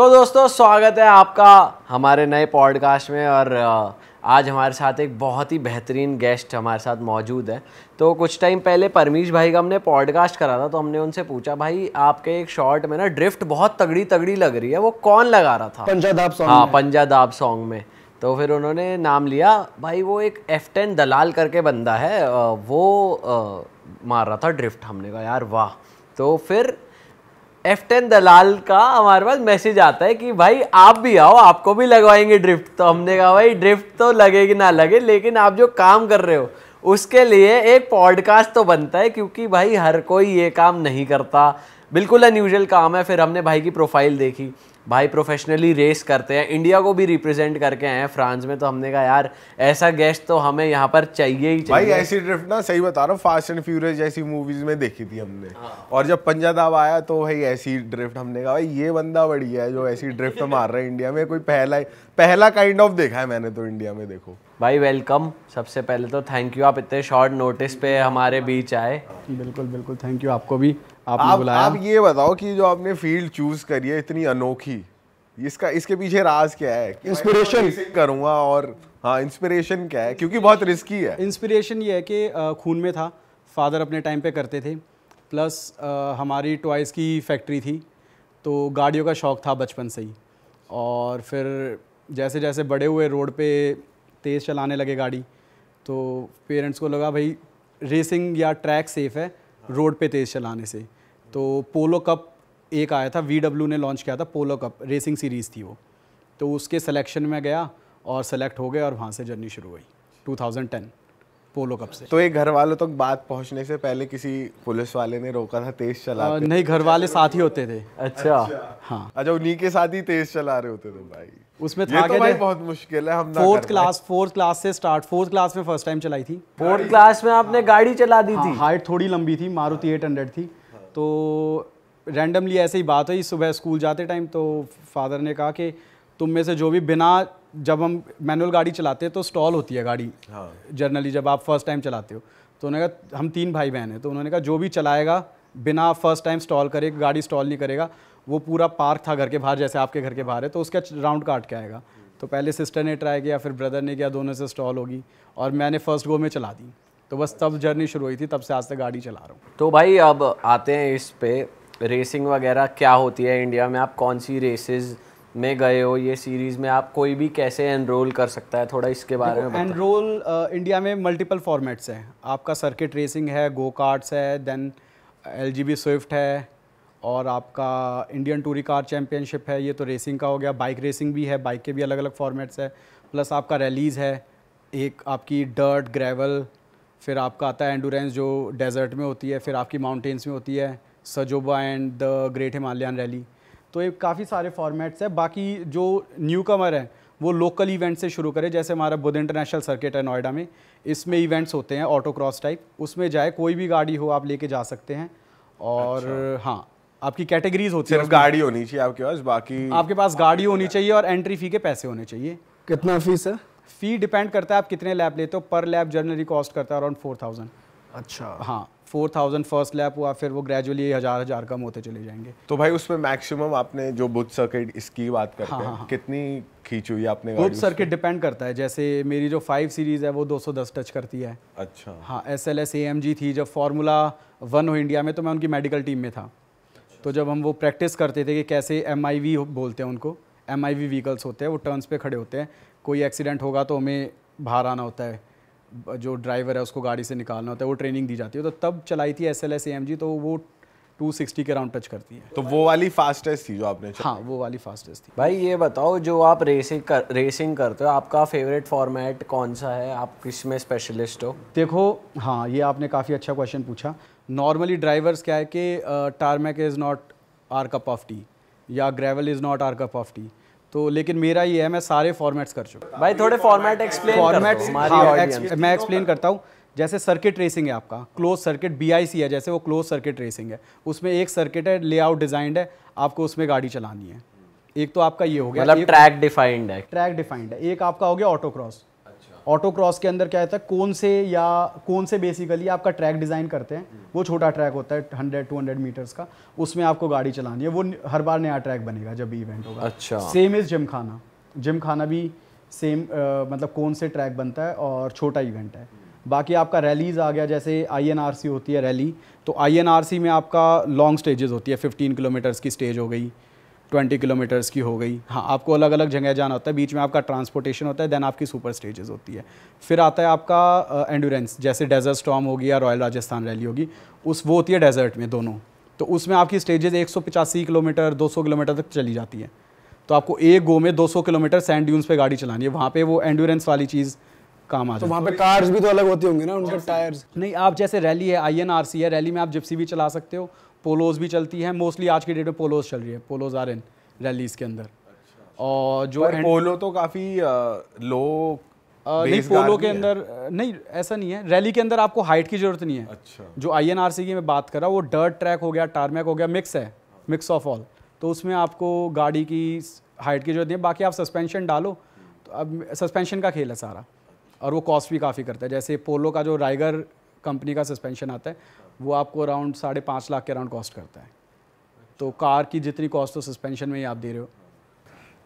तो दोस्तों स्वागत है आपका हमारे नए पॉडकास्ट में और आज हमारे साथ एक बहुत ही बेहतरीन गेस्ट हमारे साथ मौजूद है तो कुछ टाइम पहले परमीश भाई का हमने पॉडकास्ट करा था तो हमने उनसे पूछा भाई आपके एक शॉर्ट में ना ड्रिफ्ट बहुत तगड़ी तगड़ी लग रही है वो कौन लगा रहा था पंजादाब सॉन्ग हाँ पंजादाब सॉन्ग में तो फिर उन्होंने नाम लिया भाई वो एक एफ टेन दलाल करके बंदा है वो मार रहा था ड्रिफ्ट हमने कहा यार वाह तो फिर एफ टेन दलाल का हमारे पास मैसेज आता है कि भाई आप भी आओ आपको भी लगवाएंगे ड्रिफ्ट तो हमने कहा भाई ड्रिफ्ट तो लगेगी ना लगे लेकिन आप जो काम कर रहे हो उसके लिए एक पॉडकास्ट तो बनता है क्योंकि भाई हर कोई ये काम नहीं करता बिल्कुल अनयूजल काम है फिर हमने भाई की प्रोफाइल देखी भाई प्रोफेशनली रेस करते हैं इंडिया को भी रिप्रेजेंट करके आए हैं फ्रांस में तो हमने कहा यार ऐसा गेस्ट तो हमें यहाँ पर चाहिए ही चाहिए भाई ऐसी ड्रिफ्ट ना सही बता रहा हूँ फास्ट एंड फ्यूरियस जैसी मूवीज में देखी थी हमने हाँ। और जब पंजाब आया तो भाई ऐसी ड्रिफ्ट हमने कहा भाई ये बंदा बढ़िया है जो ऐसी ड्रिफ्ट मार रहा है इंडिया में कोई पहला पहला काइंड ऑफ देखा है मैंने तो इंडिया में देखो भाई वेलकम सबसे पहले तो थैंक यू आप इतने शॉर्ट नोटिस पे हमारे बीच आए बिल्कुल बिल्कुल थैंक यू आपको भी आप, आप ये बताओ कि जो आपने फील्ड चूज करी है इतनी अनोखी इसका इसके पीछे राज क्या है इंस्पिरेशन करूँगा और हाँ इंस्पिरेशन क्या है क्योंकि बहुत रिस्की है इंस्पिरेशन ये है कि खून में था फादर अपने टाइम पे करते थे प्लस हमारी टॉयज़ की फैक्ट्री थी तो गाड़ियों का शौक़ था बचपन से ही और फिर जैसे जैसे बड़े हुए रोड पे तेज़ चलाने लगे गाड़ी तो पेरेंट्स को लगा भाई रेसिंग या ट्रैक सेफ़ है रोड पे तेज़ चलाने से तो पोलो कप एक आया था वी ने लॉन्च किया था पोलो कप रेसिंग सीरीज़ थी वो तो उसके सिलेक्शन में गया और सेलेक्ट हो गए और वहाँ से जर्नी शुरू हुई 2010 पोलो कप से तो एक घर वालों तक तो बात पहुँचने से पहले किसी पुलिस वाले ने रोका था तेज चला आ, नहीं घर वाले साथ ही होते थे अच्छा हाँ अच्छा उन्हीं के साथ ही तेज चला रहे होते थे भाई उसमें था तो भाई बहुत मुश्किल है हम फोर्थ क्लास फोर्थ क्लास से स्टार्ट फोर्थ क्लास में फर्स्ट टाइम चलाई थी फोर्थ क्लास में आपने हाँ। गाड़ी चला दी हाँ, थी हाइट थोड़ी लंबी थी मारुति एट थी तो रैंडमली ऐसे ही बात हुई सुबह स्कूल जाते टाइम तो फादर ने कहा कि तुम में से जो भी बिना जब हम मैनुअल गाड़ी चलाते हैं तो स्टॉल होती है गाड़ी हाँ जर्नली जब आप फर्स्ट टाइम चलाते हो तो उन्होंने कहा हम तीन भाई बहन हैं तो उन्होंने कहा जो भी चलाएगा बिना फर्स्ट टाइम स्टॉल करे गाड़ी स्टॉल नहीं करेगा वो पूरा पार्क था घर के बाहर जैसे आपके घर के बाहर है तो उसका राउंड काट के आएगा तो पहले सिस्टर ने ट्राई किया फिर ब्रदर ने किया दोनों से स्टॉल होगी और मैंने फर्स्ट गो में चला दी तो बस तब जर्नी शुरू हुई थी तब से आज तक गाड़ी चला रहा हूँ तो भाई अब आते हैं इस पर रेसिंग वगैरह क्या होती है इंडिया में आप कौन सी रेसेस में गए हो ये सीरीज़ में आप कोई भी कैसे एनरोल कर सकता है थोड़ा इसके बारे में एनरोल इंडिया में मल्टीपल फॉर्मेट्स हैं आपका सर्किट रेसिंग है गो कार्ट्स है देन एल जी स्विफ्ट है और आपका इंडियन टूरी कार चैम्पियनशिप है ये तो रेसिंग का हो गया बाइक रेसिंग भी है बाइक के भी अलग अलग फॉर्मेट्स है प्लस आपका रैलीज़ है एक आपकी डर्ट ग्रेवल फिर आपका आता है एंडोरेंस जो डेजर्ट में होती है फिर आपकी माउंटेन्स में होती है Sajoba and the great Himalayan rally तो ये काफ़ी सारे फॉर्मेट्स हैं बाकी जो न्यू कमर हैं वो लोकल इवेंट से शुरू करें जैसे हमारा बुध इंटरनेशनल सर्किट है नोएडा में इसमें इवेंट्स होते हैं ऑटो क्रॉस टाइप उसमें जाए कोई भी गाड़ी हो आप लेके जा सकते हैं और अच्छा। हाँ आपकी कैटेगरीज होती है गाड़ी होनी चाहिए आपके पास बाकी आपके पास गाड़ी होनी चाहिए और एंट्री फ़ी के पैसे होने चाहिए कितना फीस है फ़ी डिपेंड करता है आप कितने लैब लेते हो पर लैब जनरली कॉस्ट करता है अराउंड फोर थाउजेंड अच्छा हाँ फोर थाउजेंड फर्स्ट लैप हुआ फिर वो ग्रेजुअली हज़ार हज़ार कम होते चले जाएंगे तो भाई उसमें मैक्सिमम आपने जो बुथ सर्किट इसकी बात करते हाँ, हैं हाँ, हाँ। कितनी खींची हुई आपने बुथ सर्किट डिपेंड करता है जैसे मेरी जो फाइव सीरीज़ है वो 210 टच करती है अच्छा हाँ S L S A M G थी जब फार्मूला वन हो इंडिया में तो मैं उनकी मेडिकल टीम में था अच्छा। तो जब हम वो प्रैक्टिस करते थे कि कैसे एम आई वी बोलते हैं उनको एम आई वी व्हीकल्स होते हैं वो टर्न्स पे खड़े होते हैं कोई एक्सीडेंट होगा तो हमें बाहर आना होता है जो ड्राइवर है उसको गाड़ी से निकालना होता है वो ट्रेनिंग दी जाती है तो तब चलाई थी S L S M G तो वो 260 के राउंड टच करती है तो वो वाली फास्टेस्ट थी जो आपने हाँ वो वाली फास्टेस्ट थी भाई ये बताओ जो आप रेसिंग कर रेसिंग करते हो आपका फेवरेट फॉर्मेट कौन सा है आप किस में स्पेशलिस्ट हो देखो हाँ ये आपने काफ़ी अच्छा क्वेश्चन पूछा नॉर्मली ड्राइवर्स क्या है कि tarmac is not our cup of tea या gravel is not our cup of tea तो लेकिन मेरा ये है मैं सारे फॉर्मेट्स कर चुका भाई थोड़े फॉर्मेट एक्सप्लेन फॉर्मेट मैं एक्सप्लेन करता हूँ जैसे सर्किट रेसिंग है आपका क्लोज सर्किट बी है जैसे वो क्लोज सर्किट रेसिंग है उसमें एक सर्किट है लेआउट डिजाइंड है आपको उसमें गाड़ी चलानी है एक तो आपका ये हो गया मतलब ट्रैक डिफाइंड है ट्रैक डिफाइंड है एक आपका हो गया ऑटो क्रॉस ऑटो क्रॉस के अंदर क्या होता है कौन से या कौन से बेसिकली आपका ट्रैक डिज़ाइन करते हैं हम्म। वो छोटा ट्रैक होता है हंड्रेड टू हंड्रेड मीटर्स का उसमें आपको गाड़ी चलानी है वो हर बार नया ट्रैक बनेगा जब भी इवेंट होगा अच्छा same is gymkhana gymkhana भी सेम मतलब कौन से ट्रैक बनता है और छोटा इवेंट है बाकी आपका रैलीज आ गया जैसे आई होती है रैली तो आई में आपका लॉन्ग स्टेजेस होती है फिफ्टीन किलोमीटर्स की स्टेज हो गई ट्वेंटी किलोमीटर्स की हो गई हाँ आपको अलग अलग जगह जाना होता है बीच में आपका ट्रांसपोर्टेशन होता है देन आपकी सुपर स्टेजेस होती है फिर आता है आपका एंडोरेंस जैसे डेजर्ट स्टॉम होगी या रॉयल राजस्थान रैली होगी उस वो होती है डेजर्ट में दोनों तो उसमें आपकी स्टेजेस एक किलोमीटर दो किलोमीटर तक चली जाती है तो आपको एक गो में दो किलोमीटर सैंड ड्यून्स पर गाड़ी चलानी है वहाँ पर वो एंडोरेंस वाली चीज़ काम आ तो जाए वहाँ पे कार्स भी तो अलग होती होंगी ना उनके टायर्स नहीं आप जैसे रैली है आई एन आर सी है रैली में आप जिप्सी भी चला सकते हो पोलोज भी चलती है मोस्टली आज के डेट में पोलोज चल रही है पोलोज आर इन रैलीज के अंदर अच्छा। और जो पोलो तो काफ़ी लो नहीं पोलो के अंदर नहीं ऐसा नहीं है रैली के अंदर आपको हाइट की जरूरत नहीं है अच्छा जो आई की मैं बात कर रहा हूँ वो डर्ट ट्रैक हो गया टारमैक हो गया मिक्स है मिक्स ऑफ ऑल तो उसमें आपको गाड़ी की हाइट की जरूरत नहीं है बाकी आप सस्पेंशन डालो तो अब सस्पेंशन का खेल है सारा और वो कॉस्ट भी काफ़ी करता है जैसे पोलो का जो राइगर कंपनी का सस्पेंशन आता है वो आपको अराउंड साढ़े पाँच लाख के अराउंड कॉस्ट करता है तो कार की जितनी कॉस्ट हो सस्पेंशन में ही आप दे रहे हो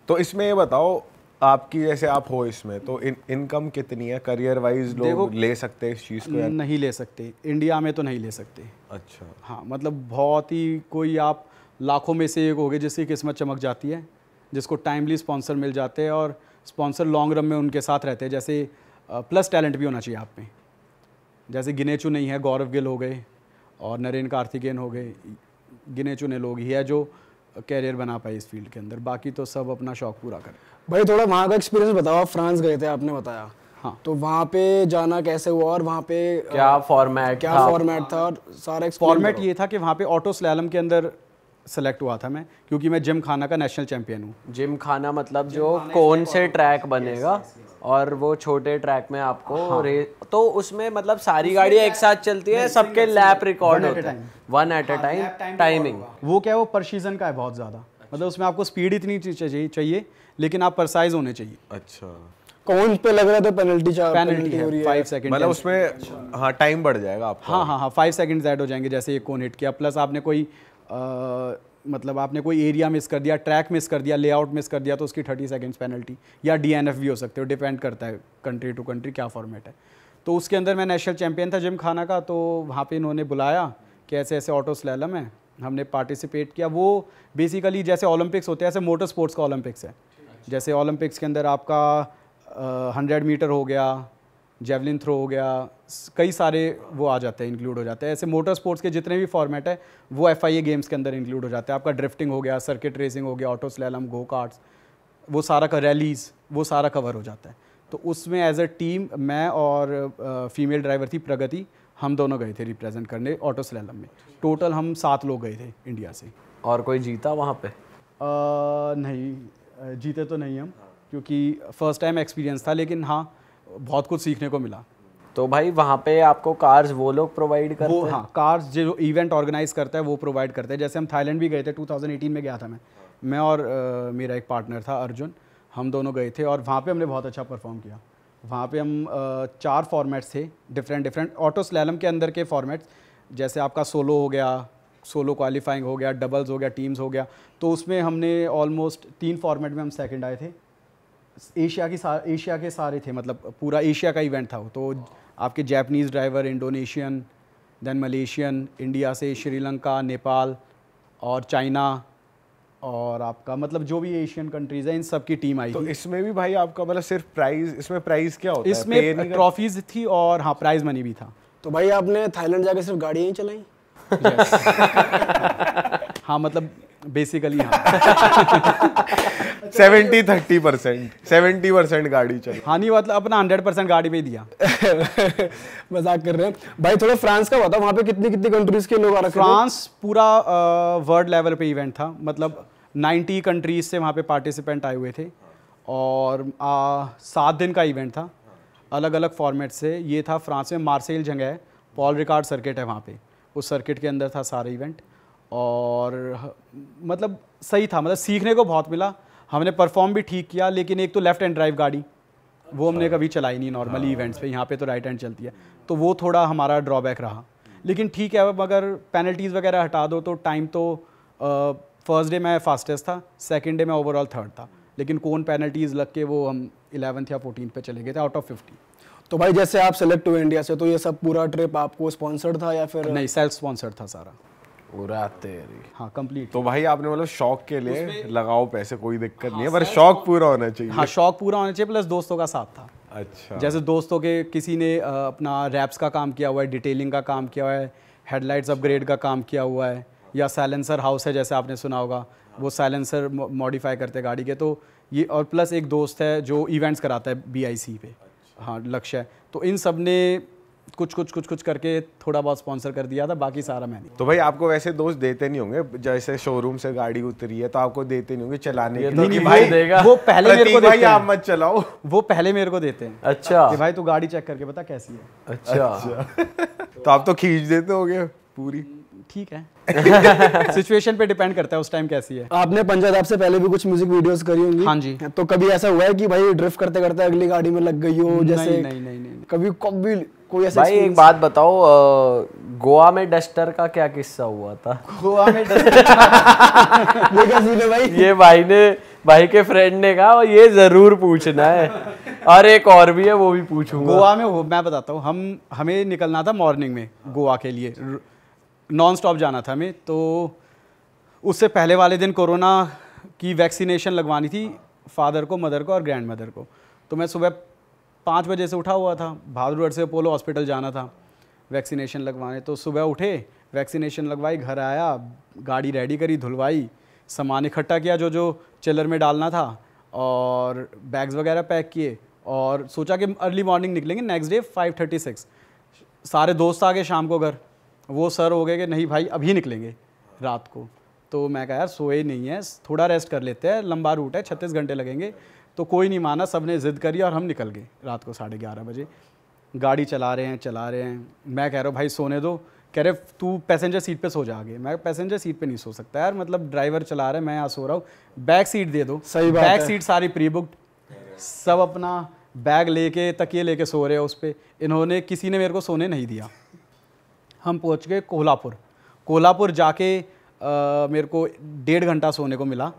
तो इसमें ये बताओ आपकी जैसे आप हो इसमें तो इन इनकम कितनी है करियर वाइज लोग ले सकते हैं इस चीज़ को नहीं ले सकते इंडिया में तो नहीं ले सकते अच्छा हाँ मतलब बहुत ही कोई आप लाखों में से एक गए जिसकी किस्मत चमक जाती है जिसको टाइमली स्पॉन्सर मिल जाते हैं और स्पॉन्सर लॉन्ग रन में उनके साथ रहते हैं जैसे प्लस टैलेंट भी होना चाहिए आप में जैसे गिने चुने हैं गौरव गिल हो गए और नरेन कार्थिकेन हो गए गिने चुने लोग ही है जो कैरियर बना पाए इस फील्ड के अंदर बाकी तो सब अपना शौक पूरा करें भाई थोड़ा वहाँ का एक्सपीरियंस बताओ आप फ्रांस गए थे आपने बताया हाँ तो वहाँ पे जाना कैसे हुआ और वहाँ पे क्या फॉर्मेट क्या फॉर्मेट था और सारा फॉर्मेट ये था कि वहाँ पे ऑटो स्लैलम के अंदर सेलेक्ट हुआ था मैं क्योंकि मैं जिम खाना का नेशनल चैंपियन हूँ जिम खाना मतलब जो कौन से ट्रैक बनेगा और वो छोटे ट्रैक में आपको हाँ। तो उसमें मतलब सारी गाड़ियाँ एक साथ चलती है सबके लैप रिकॉर्ड होते हैं one eight a time timing वो क्या है वो पर सीजन का है बहुत ज़्यादा मतलब उसमें आपको स्पीड इतनी चाहिए लेकिन आप परसाइज होने चाहिए अच्छा कौन पे लग रहा था पेनल्टी चार्ज पेनल्टी हो रही है फाइव सेकंड मतलब उसमें हाँ टाइम बढ़ जाएगा आपका हाँ हाँ हाँ फाइव सेकंड्स ऐड हो जाएंगे जैसे ये कौन हिट किया प्लस आपने कोई मतलब आपने कोई एरिया मिस कर दिया ट्रैक मिस कर दिया लेआउट मिस कर दिया तो उसकी थर्टी सेकेंड्स पेनल्टी या डी भी हो सकते हो डिपेंड करता है कंट्री टू कंट्री क्या फॉर्मेट है तो उसके अंदर मैं नेशनल चैम्पियन था जिम खाना का तो वहाँ पे इन्होंने बुलाया कि ऐसे ऐसे ऑटो स्लैलम है हमने पार्टिसिपेट किया वो बेसिकली जैसे ओलंपिक्स होते हैं ऐसे मोटर स्पोर्ट्स का ओलंपिक्स है जैसे ओलंपिक्स के अंदर आपका हंड्रेड मीटर हो गया जेवलिन थ्रो हो गया कई सारे वो आ जाते हैं इंक्लूड हो जाते हैं ऐसे मोटर स्पोर्ट्स के जितने भी फॉर्मेट है वो एफ गेम्स के अंदर इंक्लूड हो जाते हैं आपका ड्रिफ्टिंग हो गया सर्किट रेसिंग हो गया ऑटो स्लैलम गो कार्ट्स वो सारा का रैलीज वो सारा कवर हो जाता है तो उसमें एज अ टीम मैं और फीमेल ड्राइवर थी प्रगति हम दोनों गए थे रिप्रेजेंट करने ऑटो स्लैलम में टोटल हम सात लोग गए थे इंडिया से और कोई जीता वहाँ पर नहीं जीते तो नहीं हम क्योंकि फ़र्स्ट टाइम एक्सपीरियंस था लेकिन हाँ बहुत कुछ सीखने को मिला तो भाई वहाँ पे आपको कार्स वो लोग प्रोवाइड करते वो हाँ कार्स जो इवेंट ऑर्गेनाइज करता है वो प्रोवाइड करते हैं जैसे हम थाईलैंड भी गए थे 2018 में गया था मैं मैं और आ, मेरा एक पार्टनर था अर्जुन हम दोनों गए थे और वहाँ पे हमने बहुत अच्छा परफॉर्म किया वहाँ पे हम आ, चार फॉर्मेट्स थे डिफरेंट डिफरेंट ऑटो स्लैलम के अंदर के फॉर्मेट्स जैसे आपका सोलो हो गया सोलो क्वालिफाइंग हो गया डबल्स हो गया टीम्स हो गया तो उसमें हमने ऑलमोस्ट तीन फॉर्मेट में हम सेकेंड आए थे एशिया की एशिया के सारे थे मतलब पूरा एशिया का इवेंट था तो आपके Japanese driver Indonesian then Malaysian India से श्रीलंका नेपाल और चाइना और आपका मतलब जो भी एशियन कंट्रीज है इन सब की टीम आई तो इसमें भी भाई आपका मतलब सिर्फ प्राइज इसमें प्राइज क्या होता इसमें है इसमें ट्रॉफीज थी और हाँ प्राइज मनी भी था तो भाई आपने थाईलैंड जाके सिर्फ गाड़ियाँ ही चलाई हाँ मतलब बेसिकली हाँ seventy thirty percent seventy percent गाड़ी चली हानि मतलब अपना हंड्रेड परसेंट गाड़ी में ही दिया मजाक कर रहे हैं भाई थोड़ा फ्रांस का बताओ वहाँ पे कितनी कितनी कंट्रीज के लोग आ रहे फ्रांस पूरा वर्ल्ड लेवल पे इवेंट था मतलब नाइन्टी कंट्रीज से वहाँ पे पार्टिसिपेंट आए हुए थे और सात दिन का इवेंट था अलग अलग फॉर्मेट से ये था फ्रांस में मार्सेल जगह है पॉल रिकॉर्ड सर्किट है वहाँ पे उस सर्किट के अंदर था सारा इवेंट और मतलब सही था मतलब सीखने को बहुत मिला हमने परफॉर्म भी ठीक किया लेकिन एक तो लेफ्ट एंड ड्राइव गाड़ी वो हमने अच्छा। कभी चलाई नहीं नॉर्मली इवेंट्स हाँ। पे यहाँ पे तो राइट हैंड चलती है तो वो थोड़ा हमारा ड्रॉबैक रहा लेकिन ठीक है अब अगर पेनल्टीज़ वगैरह हटा दो तो टाइम तो फर्स्ट डे मैं फास्टेस्ट था सेकेंड डे मैं ओवरऑल थर्ड था लेकिन कौन पेनल्टीज़ लग के वो हम इलेवंथ या फोर्टीन पे चले गए थे आउट ऑफ फिफ्टी तो भाई जैसे आप सेलेक्ट हुए इंडिया से तो ये सब पूरा ट्रिप आपको स्पॉन्सर्ड था या फिर नहीं सेल्फ स्पॉन्सर्ड था सारा पूरा तेरी हाँ कंप्लीट तो भाई आपने मतलब शौक के लिए लगाओ पैसे कोई दिक्कत हाँ, नहीं है पर शौक पूरा होना चाहिए हाँ शौक पूरा होना चाहिए प्लस दोस्तों का साथ था अच्छा जैसे दोस्तों के किसी ने अपना रैप्स का काम किया हुआ है डिटेलिंग का काम किया हुआ है हेडलाइट्स अपग्रेड का काम किया हुआ है या साइलेंसर हाउस है जैसे आपने सुना होगा वो साइलेंसर मॉडिफाई करते गाड़ी के तो ये और प्लस एक दोस्त है जो इवेंट्स कराता है बी पे अच्छा। हाँ लक्ष्य है तो इन सब ने कुछ कुछ कुछ कुछ करके थोड़ा बहुत स्पॉन्सर कर दिया था बाकी सारा मैंने तो भाई आपको वैसे दोस्त देते नहीं होंगे जैसे शोरूम से गाड़ी उतरी है तो आपको देते नहीं होंगे चलाने के तो लिए भाई देगा वो पहले मेरे को देते भाई आप मत चलाओ वो पहले मेरे को देते हैं अच्छा कि भाई तू गाड़ी चेक करके बता कैसी है अच्छा, अच्छा। तो आप तो खींच देते हो पूरी ठीक है सिचुएशन पे डिपेंड करता है उस टाइम कैसी है आपने पंजाब से पहले भी कुछ म्यूजिक वीडियोस करी होंगी हाँ जी तो कभी ऐसा हुआ है कि भाई ड्रिफ्ट करते करते अगली गाड़ी में लग गई हो जैसे नहीं नहीं नहीं, नहीं। कभी कभी कोई ऐसा भाई एक बात बताओ गोवा में डस्टर का क्या किस्सा हुआ था गोवा में डस्टर ये क्या सीन है भाई ये भाई ने भाई के फ्रेंड ने कहा ये जरूर पूछना है और एक और भी है वो भी पूछूंगा गोवा में मैं बताता हूँ हम हमें निकलना था मॉर्निंग में गोवा के लिए नॉन स्टॉप जाना था हमें तो उससे पहले वाले दिन कोरोना की वैक्सीनेशन लगवानी थी फादर को मदर को और ग्रैंड मदर को तो मैं सुबह पाँच बजे से उठा हुआ था भादुरगढ़ से अपोलो हॉस्पिटल जाना था वैक्सीनेशन लगवाने तो सुबह उठे वैक्सीनेशन लगवाई घर आया गाड़ी रेडी करी धुलवाई सामान इकट्ठा किया जो जो चिलर में डालना था और बैग्स वगैरह पैक किए और सोचा कि अर्ली मॉर्निंग निकलेंगे नेक्स्ट डे सिक्स सारे दोस्त आ गए शाम को घर वो सर हो गए कि नहीं भाई अभी निकलेंगे रात को तो मैं कहा यार सोए नहीं है थोड़ा रेस्ट कर लेते हैं लंबा रूट है छत्तीस घंटे लगेंगे तो कोई नहीं माना सब ने ज़िद करी और हम निकल गए रात को साढ़े ग्यारह बजे गाड़ी चला रहे हैं चला रहे हैं मैं कह रहा हूँ भाई सोने दो कह रहे तू पैसेंजर सीट पे सो जाओगे मैं पैसेंजर सीट पे नहीं सो सकता यार मतलब ड्राइवर चला रहे हैं मैं यहाँ सो रहा हूँ बैक सीट दे दो सही बात बैक सीट सारी प्री बुकड सब अपना बैग लेके तकिए लेके सो रहे हैं उस पर इन्होंने किसी ने मेरे को सोने नहीं दिया हम पहुंच गए कोल्हापुर कोल्हापुर जाके आ, मेरे को डेढ़ घंटा सोने को मिला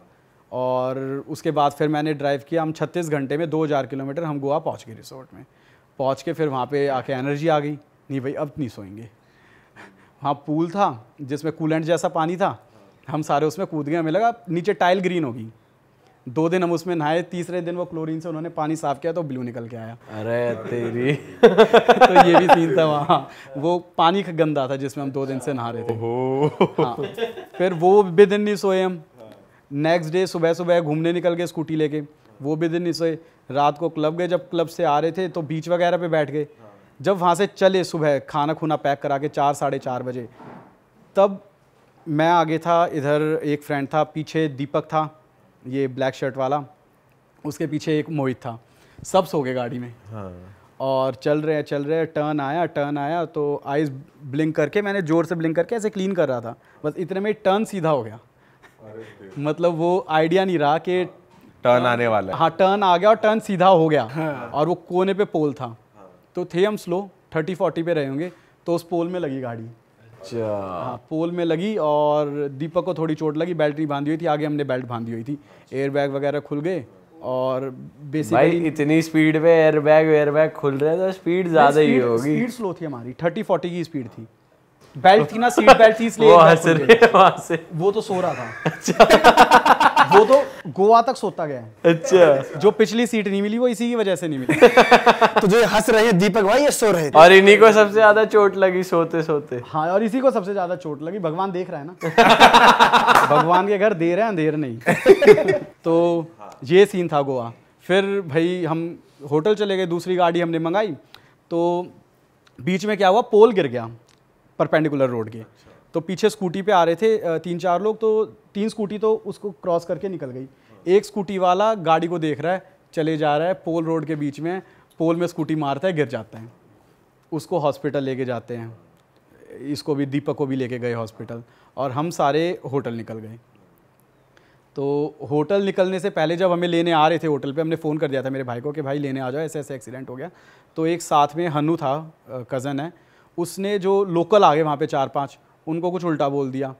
और उसके बाद फिर मैंने ड्राइव किया हम 36 घंटे में 2000 किलोमीटर हम गोवा पहुंच गए रिसोर्ट में पहुंच के फिर वहाँ पे आके एनर्जी आ गई नहीं भाई अब नहीं सोएंगे वहाँ पूल था जिसमें कूलेंट जैसा पानी था हम सारे उसमें कूद गए हमें लगा नीचे टाइल ग्रीन होगी दो दिन हम उसमें नहाए तीसरे दिन वो क्लोरीन से उन्होंने पानी साफ किया तो ब्लू निकल के आया अरे तेरी तो ये भी सीन था वहाँ हाँ, वो पानी गंदा था जिसमें हम दो दिन से नहा रहे थे हाँ। फिर वो भी दिन नहीं सोए हम नेक्स्ट डे सुबह सुबह घूमने निकल गए स्कूटी लेके वो भी दिन नहीं सोए रात को क्लब गए जब क्लब से आ रहे थे तो बीच वगैरह पे बैठ गए जब वहाँ से चले सुबह खाना खुना पैक करा के चार साढ़े चार बजे तब मैं आगे था इधर एक फ्रेंड था पीछे दीपक था ये ब्लैक शर्ट वाला उसके पीछे एक मोहित था सब सो गए गाड़ी में हाँ। और चल रहे चल रहे टर्न आया टर्न आया तो आइज ब्लिंक करके मैंने ज़ोर से ब्लिंक करके ऐसे क्लीन कर रहा था बस इतने में टर्न सीधा हो गया मतलब वो आइडिया नहीं रहा कि टर्न हाँ। हाँ। आने वाला है हाँ टर्न आ गया और टर्न सीधा हो गया हाँ। और वो कोने पे पोल था हाँ। तो थे हम स्लो थर्टी फोर्टी पे रहे होंगे तो उस पोल में लगी गाड़ी अच्छा हाँ पोल में लगी और दीपक को थोड़ी चोट लगी बैटरी बांधी हुई थी आगे हमने बेल्ट बांधी हुई थी एयर बैग वगैरह खुल गए और बेसिकली इतनी स्पीड पे एयर बैग एयर बैग खुल रहे तो स्पीड ज़्यादा ही होगी स्पीड स्लो थी हमारी थर्टी फोर्टी की स्पीड थी बेल्ट थी ना सीट बेल्ट थी इसलिए वो, तो सो रहा था अच्छा। वो तो गोवा तक सोता गया अच्छा जो पिछली सीट नहीं मिली वो इसी की वजह से नहीं मिली तो जो हंस रहे हैं दीपक भाई ये सो रहे थे और इन्हीं को सबसे ज्यादा चोट लगी सोते सोते हाँ और इसी को सबसे ज्यादा चोट लगी भगवान देख रहा है ना भगवान के घर देर है अंधेर नहीं तो ये सीन था गोवा फिर भाई हम होटल चले गए दूसरी गाड़ी हमने मंगाई तो बीच में क्या हुआ पोल गिर गया परपेंडिकुलर रोड के तो पीछे स्कूटी पे आ रहे थे तीन चार लोग तो तीन स्कूटी तो उसको क्रॉस करके निकल गई एक स्कूटी वाला गाड़ी को देख रहा है चले जा रहा है पोल रोड के बीच में पोल में स्कूटी मारता है गिर जाता है उसको हॉस्पिटल लेके जाते हैं इसको भी दीपक को भी लेके गए हॉस्पिटल और हम सारे होटल निकल गए तो होटल निकलने से पहले जब हमें लेने आ रहे थे होटल पे हमने फ़ोन कर दिया था मेरे भाई को कि भाई लेने आ जाओ ऐसे ऐसे एक्सीडेंट हो गया तो एक साथ में हनु था कज़न है उसने जो लोकल आ गए वहाँ पर चार पाँच उनको कुछ उल्टा बोल दिया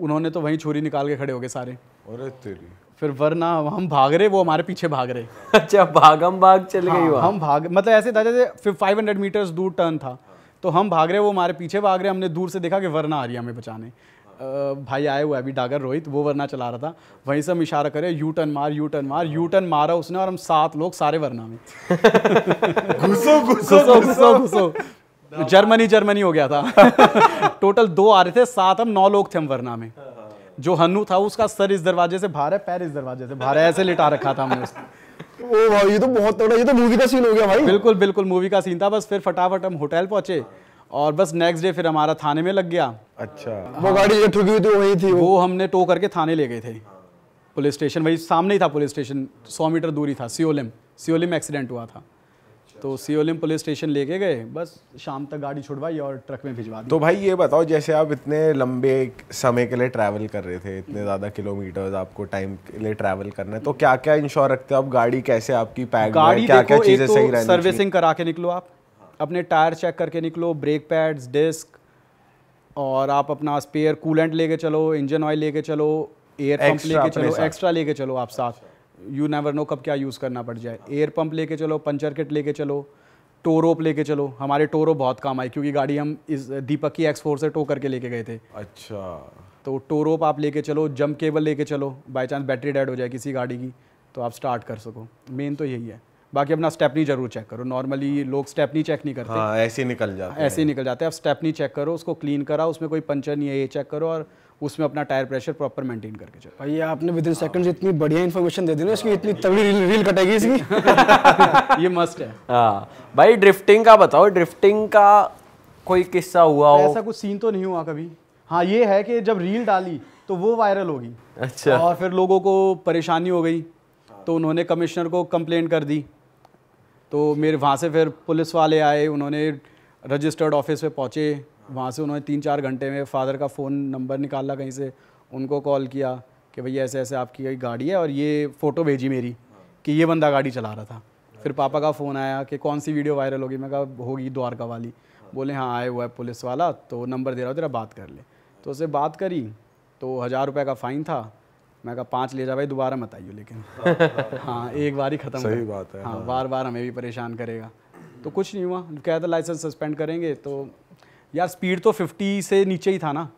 उन्होंने तो वहीं छुरी निकाल के खड़े हो गए सारे अरे तेरी फिर वरना हम भाग रहे वो हमारे पीछे भाग रहे अच्छा भाग हम भाग चल हाँ, गई हम भाग मतलब ऐसे था जैसे फाइव हंड्रेड मीटर्स दूर टर्न था तो हम भाग रहे वो हमारे पीछे भाग रहे हमने दूर से देखा कि वरना आ रही हमें बचाने आ, भाई आए हुए अभी डागर रोहित वो वरना चला रहा था वहीं से हम इशारा करे यू टर्न मार यू टर्न मार यू टर्न मारा उसने और हम सात लोग सारे वरना में घुसो घुसो घुसो घुसो जर्मनी जर्मनी हो गया था टोटल दो आ रहे थे सात हम नौ लोग थे हम वरना में जो हन्नू था उसका सर इस दरवाजे से बाहर है पैर इस दरवाजे से बाहर है ऐसे लिटा रखा था हमने उसको ओ भाई ये तो बहुत तगड़ा ये तो मूवी का सीन हो गया भाई बिल्कुल बिल्कुल मूवी का सीन था बस फिर फटाफट हम होटल पहुंचे और बस नेक्स्ट डे फिर हमारा थाने में लग गया अच्छा हाँ। वो गाड़ी ठुकी हुई थी वही थी वो, वो हमने टो करके थाने ले गए थे पुलिस स्टेशन वही सामने ही था पुलिस स्टेशन सौ मीटर दूरी था सियोलिम सियोलिम एक्सीडेंट हुआ था तो सीओलिम पुलिस स्टेशन लेके गए बस शाम तक गाड़ी छुड़वाई और ट्रक में भिजवा दी तो भाई ये बताओ जैसे आप इतने लंबे समय के लिए ट्रैवल कर रहे थे इतने ज़्यादा किलोमीटर्स आपको टाइम के लिए ट्रैवल करना है तो क्या क्या इंश्योर रखते हो आप गाड़ी कैसे आपकी पैक गाड़ी क्या क्या चीज़ें तो सही सही सर्विसिंग करा के निकलो आप अपने टायर चेक करके निकलो ब्रेक पैड्स डिस्क और आप अपना स्पेयर कूलेंट लेके चलो इंजन ऑयल लेके चलो एयर पंप लेके चलो एक्स्ट्रा लेके चलो आप साथ यू नेवर नो कब क्या यूज़ करना पड़ जाए एयर पंप लेके चलो पंचर किट लेके चलो टो रोप लेके चलो हमारे टो रोप बहुत काम आई क्योंकि गाड़ी हम इस दीपक की एक्स फोर से टो करके लेके गए थे अच्छा तो टो रोप आप लेके चलो जंप केबल लेके चलो बाई चांस बैटरी डेड हो जाए किसी गाड़ी की तो आप स्टार्ट कर सको मेन तो यही है बाकी अपना स्टेपनी जरूर चेक करो नॉर्मली लोग स्टेपनी चेक नहीं करते हाँ, ऐसे निकल जाते ऐसे निकल जाते हैं आप स्टेपनी चेक करो उसको क्लीन करा उसमें कोई पंचर नहीं है ये चेक करो और उसमें अपना टायर प्रेशर प्रॉपर मेंटेन करके चलो भाई आपने विद इन सेकंड इतनी बढ़िया इन्फॉर्मेशन दे दी ना इसकी इतनी तगड़ी रील, रील कटेगी इसकी ये मस्ट है हाँ भाई ड्रिफ्टिंग का बताओ ड्रिफ्टिंग का कोई किस्सा हुआ हो ऐसा कुछ सीन तो नहीं हुआ कभी हाँ ये है कि जब रील डाली तो वो वायरल होगी अच्छा और फिर लोगों को परेशानी हो गई तो उन्होंने कमिश्नर को कंप्लेन कर दी तो मेरे वहाँ से फिर पुलिस वाले आए उन्होंने रजिस्टर्ड ऑफिस पे पहुँचे वहाँ से उन्होंने तीन चार घंटे में फादर का फ़ोन नंबर निकाला कहीं से उनको कॉल किया कि भैया ऐसे ऐसे आपकी गाड़ी है और ये फ़ोटो भेजी मेरी कि ये बंदा गाड़ी चला रहा था फिर पापा का फ़ोन आया कि कौन सी वीडियो वायरल होगी मैं कहा होगी द्वारका वाली बोले हाँ आए हुआ है पुलिस वाला तो नंबर दे रहा हो तेरा बात कर ले तो उसे बात करी तो हज़ार रुपये का फ़ाइन था मैं कहा पाँच ले जा भाई दोबारा मत आइयो लेकिन हाँ एक बार ही ख़त्म सही बात है हाँ, हाँ। बार बार हमें भी परेशान करेगा तो कुछ नहीं हुआ कहता लाइसेंस सस्पेंड करेंगे तो यार स्पीड तो 50 से नीचे ही था ना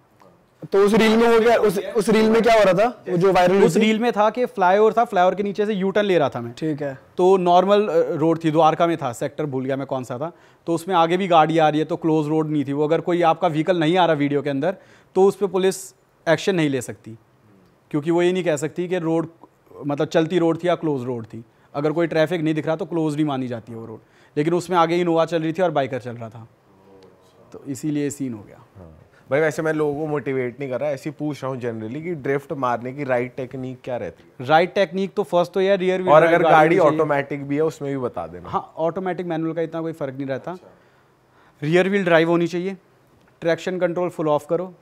तो उस रील में वो क्या उस उस रील में क्या हो रहा था वो जो वायरल उस रील में था कि फ्लाईओवर था फ्लाईओवर के नीचे से यू टर्न ले रहा था मैं ठीक है तो नॉर्मल रोड uh, थी द्वारका में था सेक्टर भूल गया मैं कौन सा था तो उसमें आगे भी गाड़ी आ रही है तो क्लोज रोड नहीं थी वो अगर कोई आपका व्हीकल नहीं आ रहा वीडियो के अंदर तो उस पर पुलिस एक्शन नहीं ले सकती क्योंकि वो ये नहीं कह सकती कि रोड मतलब चलती रोड थी या क्लोज रोड थी अगर कोई ट्रैफिक नहीं दिख रहा तो क्लोज नहीं मानी जाती है वो रोड लेकिन उसमें आगे इनोवा चल रही थी और बाइकर चल रहा था तो इसीलिए सीन हो गया हाँ। भाई वैसे मैं लोगों को मोटिवेट नहीं कर रहा ऐसी पूछ रहा हूँ जनरली कि ड्रिफ्ट मारने की राइट टेक्निक क्या रहती है राइट टेक्निक तो फर्स्ट तो यार रियर और अगर गाड़ी ऑटोमेटिक भी है उसमें भी बता देना हाँ ऑटोमेटिक मैनुअल का इतना कोई फर्क नहीं रहता रियर व्हील ड्राइव होनी चाहिए ट्रैक्शन कंट्रोल फुल ऑफ करो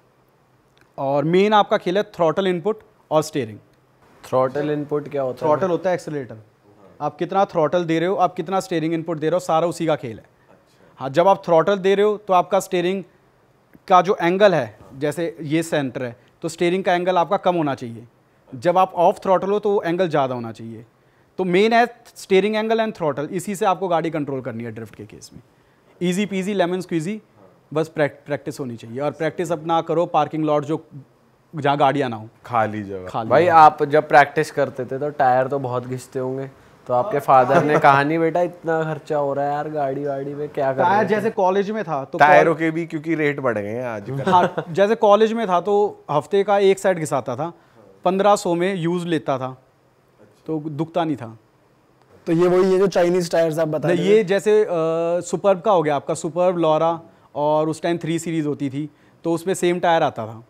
और मेन आपका खेल है थ्रॉटल इनपुट और स्टेयरिंग थ्रॉटल इनपुट क्या होता है थ्रॉटल होता है एक्सेलेटर आप कितना थ्रॉटल दे रहे हो आप कितना स्टेयरिंग इनपुट दे रहे हो सारा उसी का खेल है हाँ जब आप थ्रॉटल दे रहे हो तो आपका स्टेयरिंग का जो एंगल है जैसे ये सेंटर है तो स्टेयरिंग का एंगल आपका कम होना चाहिए जब आप ऑफ थ्रॉटल हो तो एंगल ज़्यादा होना चाहिए तो मेन है स्टेयरिंग एंगल एंड थ्रॉटल इसी से आपको गाड़ी कंट्रोल करनी है ड्रिफ्ट के केस में ईजी पीजी लेमन स्क्वीजी बस प्रैक्टिस होनी चाहिए और प्रैक्टिस अपना करो पार्किंग लॉट जो जहाँ गाड़ियाँ ना हो खाली जगह खाली भाई आप जब प्रैक्टिस करते थे तो टायर तो बहुत घिसते होंगे तो आपके फादर ने कहा नहीं बेटा इतना खर्चा हो रहा है यार गाड़ी वाड़ी में क्या कर रहे जैसे कॉलेज में था तो टायरों के भी क्योंकि रेट बढ़ गए हैं आज हाँ जैसे कॉलेज में था तो हफ्ते का एक साइड घिसाता था पंद्रह सौ में यूज लेता था तो दुखता नहीं था तो ये वही ये जो चाइनीज टायर्स आप बता ये जैसे सुपर्ब का हो गया आपका सुपर्ब लॉरा और उस टाइम थ्री सीरीज होती थी तो उसमें सेम टायर आता था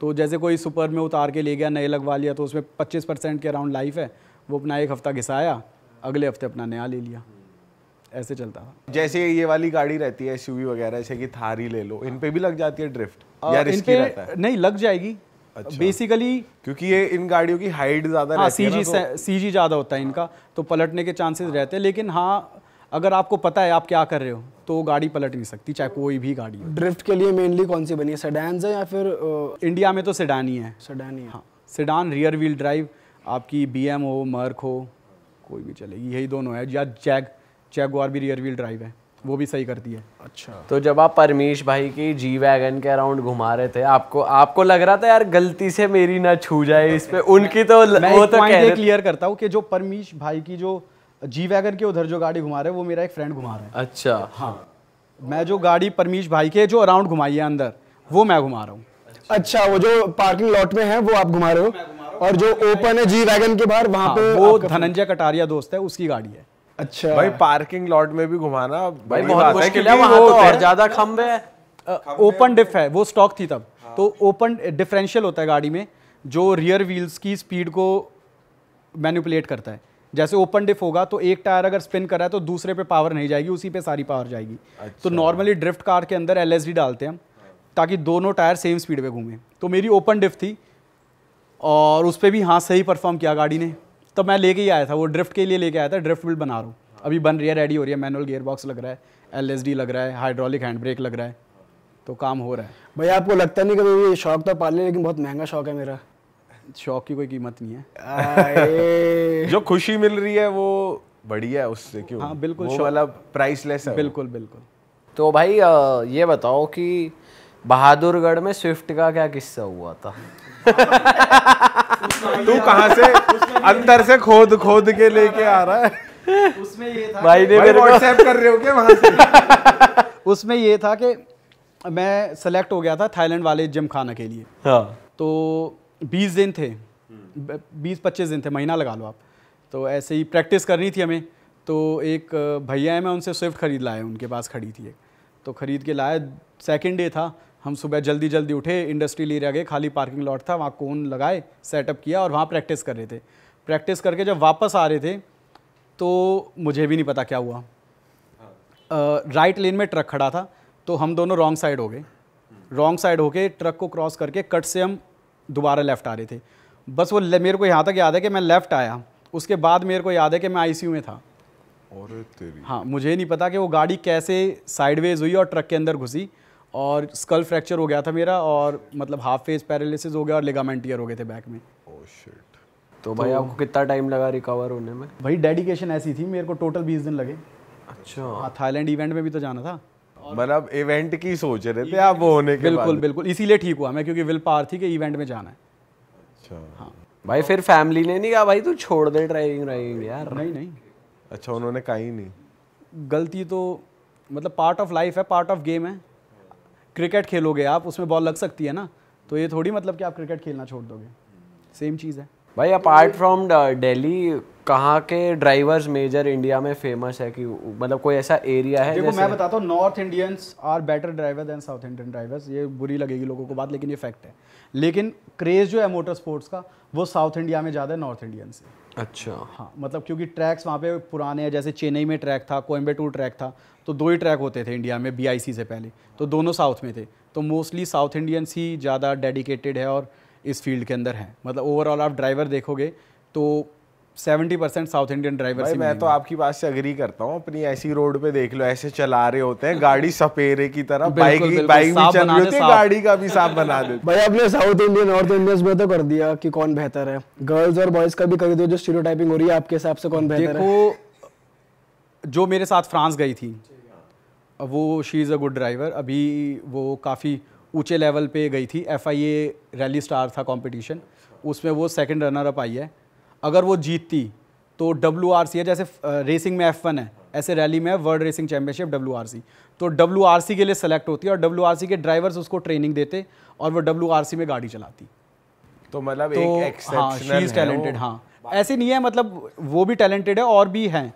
तो जैसे कोई सुपर में उतार के ले गया नए लगवा लिया तो उसमें 25 परसेंट के अराउंड लाइफ है वो अपना एक हफ़्ता घिसाया अगले हफ्ते अपना नया ले लिया ऐसे चलता था जैसे ये वाली गाड़ी रहती है एसयूवी वगैरह जैसे कि थारी ले लो इन पे भी लग जाती है ड्रिफ्ट या रिस्की रहता है नहीं लग जाएगी बेसिकली अच्छा। क्योंकि ये इन गाड़ियों की हाइट ज़्यादा हाँ, सी जी तो... सी जी ज़्यादा होता है इनका तो पलटने के चांसेस रहते हैं लेकिन हाँ अगर आपको पता है आप क्या कर रहे हो तो गाड़ी पलट नहीं सकती चाहे कोई भी गाड़ी हो ड्रिफ्ट के लिए मेनली कौन सी बनी है है या फिर इंडिया में तो सेडान ही है सेडान ही हाँ सेडान रियर व्हील ड्राइव आपकी बी हो मर्क हो कोई भी चलेगी यही दोनों है या चैग चैगवार भी रियर व्हील ड्राइव है वो भी सही करती है अच्छा तो जब आप परमेश भाई की जी वैगन के अराउंड घुमा रहे थे आपको आपको लग रहा था यार गलती से मेरी ना छू जाए इस पे उनकी तो मैं वो तो कह क्लियर करता हूँ कि जो परमेश भाई की जो जी वैगन के उधर जो गाड़ी घुमा रहे वो मेरा एक फ्रेंड घुमा रहे हैं अच्छा हाँ मैं जो गाड़ी परमेश भाई के जो अराउंड घुमाई है अंदर वो मैं घुमा रहा हूँ अच्छा वो जो पार्किंग लॉट में है वो आप घुमा रहे हो और जो ओपन है जी वैगन के बाहर वहां हाँ, पे वो धनंजय कटारिया दोस्त है उसकी गाड़ी है अच्छा भाई पार्किंग लॉट में भी घुमाना भाई बहुत मुश्किल है वहां तो, तो और ज्यादा खंभे है ओपन डिफ है वो स्टॉक थी तब हाँ। तो ओपन डिफरेंशियल होता है गाड़ी में जो रियर व्हील्स की स्पीड को मैनिपुलेट करता है जैसे ओपन डिफ होगा तो एक टायर अगर स्पिन कर रहा है तो दूसरे पे पावर नहीं जाएगी उसी पे सारी पावर जाएगी तो अच्छा। तो नॉर्मली ड्रिफ्ट कार के अंदर एल डालते हैं हम ताकि दोनों टायर सेम स्पीड पे घूमें तो मेरी ओपन डिफ थी और उस पर भी हाँ सही परफॉर्म किया गाड़ी ने तो मैं लेके ही आया था वो ड्रिफ्ट के लिए लेके आया था ड्रिफ्ट बिल बना रहा हूँ अभी बन रही है रेडी हो रही है मैनुअल गियर बॉक्स लग रहा है एल लग रहा है हाइड्रोलिक हैंड ब्रेक लग रहा है तो काम हो रहा है भैया आपको लगता नहीं कभी ये शौक तो पाल लेकिन बहुत महंगा शौक है मेरा शौक की कोई कीमत नहीं है जो खुशी मिल रही है वो बढ़िया है उससे क्यों हाँ बिल्कुल वो वाला प्राइसलेस है बिल्कुल बिल्कुल तो भाई ये बताओ कि बहादुरगढ़ में स्विफ्ट का क्या किस्सा हुआ था तू कहाँ से अंदर से खोद खोद के लेके आ रहा है उसमें ये था भाई ने मेरे व्हाट्सएप कर रहे हो क्या वहां से उसमें ये था कि मैं सेलेक्ट हो गया था थाईलैंड वाले जिम खाना के लिए हाँ तो बीस दिन थे हम्म। बीस पच्चीस दिन थे महीना लगा लो आप तो ऐसे ही प्रैक्टिस करनी थी हमें तो एक भैया है मैं उनसे स्विफ्ट खरीद लाया उनके पास खड़ी थी तो ख़रीद के लाया सेकेंड डे था हम सुबह जल्दी जल्दी उठे इंडस्ट्रियल एरिया गए खाली पार्किंग लॉट था वहाँ कोन लगाए सेटअप किया और वहाँ प्रैक्टिस कर रहे थे प्रैक्टिस करके जब वापस आ रहे थे तो मुझे भी नहीं पता क्या हुआ राइट हाँ। लेन में ट्रक खड़ा था तो हम दोनों रॉन्ग साइड हो गए रॉन्ग साइड होके ट्रक को क्रॉस करके कट से हम दोबारा लेफ्ट आ रहे थे बस वो मेरे को यहाँ तक याद है कि मैं लेफ्ट आया उसके बाद मेरे को याद है कि मैं आईसीयू में था और तेरी हाँ मुझे नहीं पता कि वो गाड़ी कैसे साइडवेज हुई और ट्रक के अंदर घुसी और स्कल फ्रैक्चर हो गया था मेरा और मतलब हाफ फेस पैरालिसिस हो गया और लिगामेंट टीयर हो गए थे बैक में oh, तो भाई तो आपको कितना टाइम लगा रिकवर होने में भाई डेडिकेशन ऐसी थी मेरे को टोटल बीस दिन लगे अच्छा हाँ थाईलैंड इवेंट में भी तो जाना था मतलब इवेंट की सोच रहे थे आप वो होने के बिल्कुल बिल्कुल इसीलिए ठीक हुआ मैं क्योंकि विल पार थी कि इवेंट में जाना है अच्छा हाँ भाई फिर फैमिली ने नहीं कहा भाई तू छोड़ दे ड्राइविंग ड्राइविंग यार नहीं नहीं अच्छा उन्होंने कहा ही नहीं गलती तो मतलब पार्ट ऑफ लाइफ है पार्ट ऑफ गेम है क्रिकेट खेलोगे आप उसमें बॉल लग सकती है ना तो ये थोड़ी मतलब कि आप क्रिकेट खेलना छोड़ दोगे सेम चीज़ है भाई अपार्ट फ्रॉम डेली कहाँ के ड्राइवर्स मेजर इंडिया में फेमस है कि मतलब कोई ऐसा एरिया है देखो मैं बताता हूँ north Indians are better driver than south Indian drivers ये बुरी लगेगी लोगों को बात लेकिन ये फैक्ट है लेकिन क्रेज़ जो है मोटर स्पोर्ट्स का वो साउथ इंडिया में ज़्यादा है नॉर्थ इंडियन से अच्छा हाँ मतलब क्योंकि ट्रैक्स वहाँ पे पुराने हैं जैसे चेन्नई में ट्रैक था कोयम्बेटूर ट्रैक था तो दो ही ट्रैक होते थे इंडिया में बी से पहले तो दोनों साउथ में थे तो मोस्टली साउथ इंडियंस ही ज़्यादा डेडिकेटेड है और इस फील्ड के अंदर हैं मतलब ओवरऑल आप ड्राइवर देखोगे तो seventy percent south Indian driver भाई मैं तो आपकी बात से अग्री करता हूँ अपनी ऐसी रोड पे देख लो ऐसे चला रहे होते हैं गाड़ी सपेरे की तरह बाइक बाइक भी चल रही होती है गाड़ी का भी साफ बना दे भाई अपने साउथ इंडियन नॉर्थ इंडियंस में तो कर दिया कि कौन बेहतर है गर्ल्स और बॉयज का भी कर दो जो स्टीरियोटाइपिंग हो रही है आपके हिसाब से कौन बेहतर है जो मेरे साथ फ्रांस गई थी वो she is a good driver अभी वो काफ़ी ऊंचे लेवल पे गई थी एफ रैली स्टार था कॉम्पिटिशन उसमें वो सेकंड रनर अप आई है अगर वो जीतती तो डब्ल्यू आर सी है जैसे रेसिंग में एफ वन है ऐसे रैली में world racing championship W R C तो डब्ल्यू आर सी के लिए सेलेक्ट होती है और डब्ल्यू आर सी के ड्राइवर्स उसको ट्रेनिंग देते और वो डब्ल्यू आर सी में गाड़ी चलाती तो मतलब तो एक हाँ शी इज़ टैलेंटेड हाँ ऐसे नहीं है मतलब वो भी टैलेंटेड है और भी हैं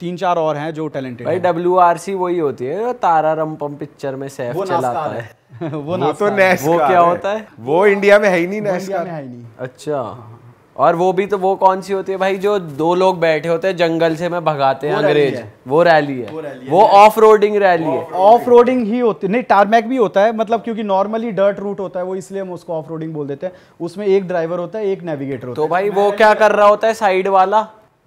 तीन चार और हैं जो टैलेंटेड भाई डब्ल्यू आर सी वही होती है तारा रमपम पिक्चर में सैफ चलाता है, वो, वो तो नेस्कार वो क्या होता है वो इंडिया में है ही नहीं नेस्कार अच्छा हाँ। और वो भी तो वो कौन सी होती है भाई जो दो लोग बैठे होते हैं जंगल से में भगाते हैं अंग्रेज है। वो रैली है वो ऑफ रोडिंग रैली है ऑफ रोडिंग ही होती है नहीं टारमैक भी होता है मतलब क्योंकि नॉर्मली डर्ट रूट होता है वो इसलिए हम उसको ऑफ रोडिंग बोल देते हैं उसमें एक ड्राइवर होता है एक नेविगेटर होता तो है तो भाई वो क्या कर रहा होता है साइड वाला